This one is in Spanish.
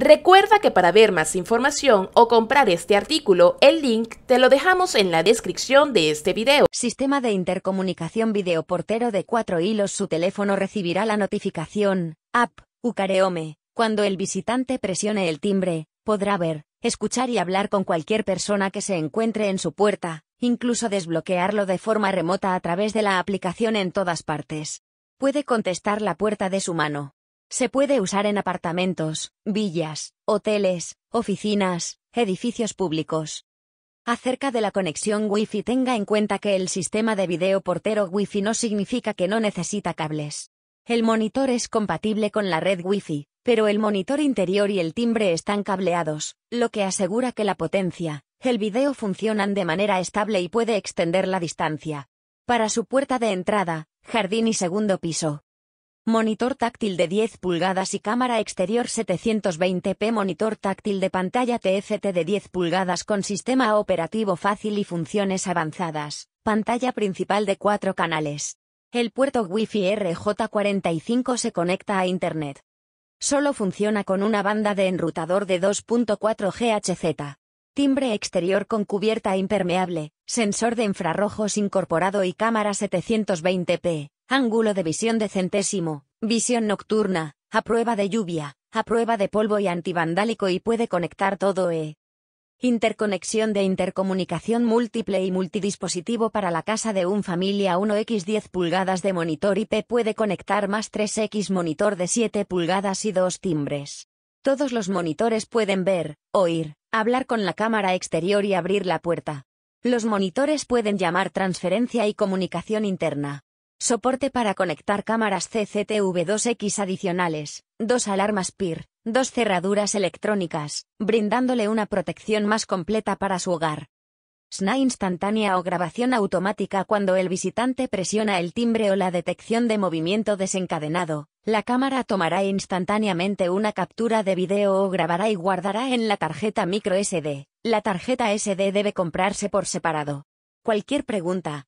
Recuerda que para ver más información o comprar este artículo, el link te lo dejamos en la descripción de este video. Sistema de intercomunicación video portero de cuatro hilos Su teléfono recibirá la notificación, app, ucareome, cuando el visitante presione el timbre, podrá ver, escuchar y hablar con cualquier persona que se encuentre en su puerta, incluso desbloquearlo de forma remota a través de la aplicación en todas partes. Puede contestar la puerta de su mano se puede usar en apartamentos, villas, hoteles, oficinas, edificios públicos. Acerca de la conexión Wi-Fi tenga en cuenta que el sistema de video portero Wi-Fi no significa que no necesita cables. El monitor es compatible con la red Wi-Fi, pero el monitor interior y el timbre están cableados, lo que asegura que la potencia, el video funcionan de manera estable y puede extender la distancia. Para su puerta de entrada, jardín y segundo piso, Monitor táctil de 10 pulgadas y cámara exterior 720p Monitor táctil de pantalla TFT de 10 pulgadas con sistema operativo fácil y funciones avanzadas. Pantalla principal de 4 canales. El puerto Wi-Fi RJ45 se conecta a Internet. Solo funciona con una banda de enrutador de 2.4 GHz. Timbre exterior con cubierta impermeable, sensor de infrarrojos incorporado y cámara 720p. Ángulo de visión de centésimo, visión nocturna, a prueba de lluvia, a prueba de polvo y antivandálico y puede conectar todo e. Interconexión de intercomunicación múltiple y multidispositivo para la casa de un familia 1x 10 pulgadas de monitor IP puede conectar más 3x monitor de 7 pulgadas y dos timbres. Todos los monitores pueden ver, oír, hablar con la cámara exterior y abrir la puerta. Los monitores pueden llamar transferencia y comunicación interna. Soporte para conectar cámaras CCTV2X adicionales, dos alarmas PIR, dos cerraduras electrónicas, brindándole una protección más completa para su hogar. SNA instantánea o grabación automática cuando el visitante presiona el timbre o la detección de movimiento desencadenado. La cámara tomará instantáneamente una captura de video o grabará y guardará en la tarjeta micro SD. La tarjeta SD debe comprarse por separado. Cualquier pregunta,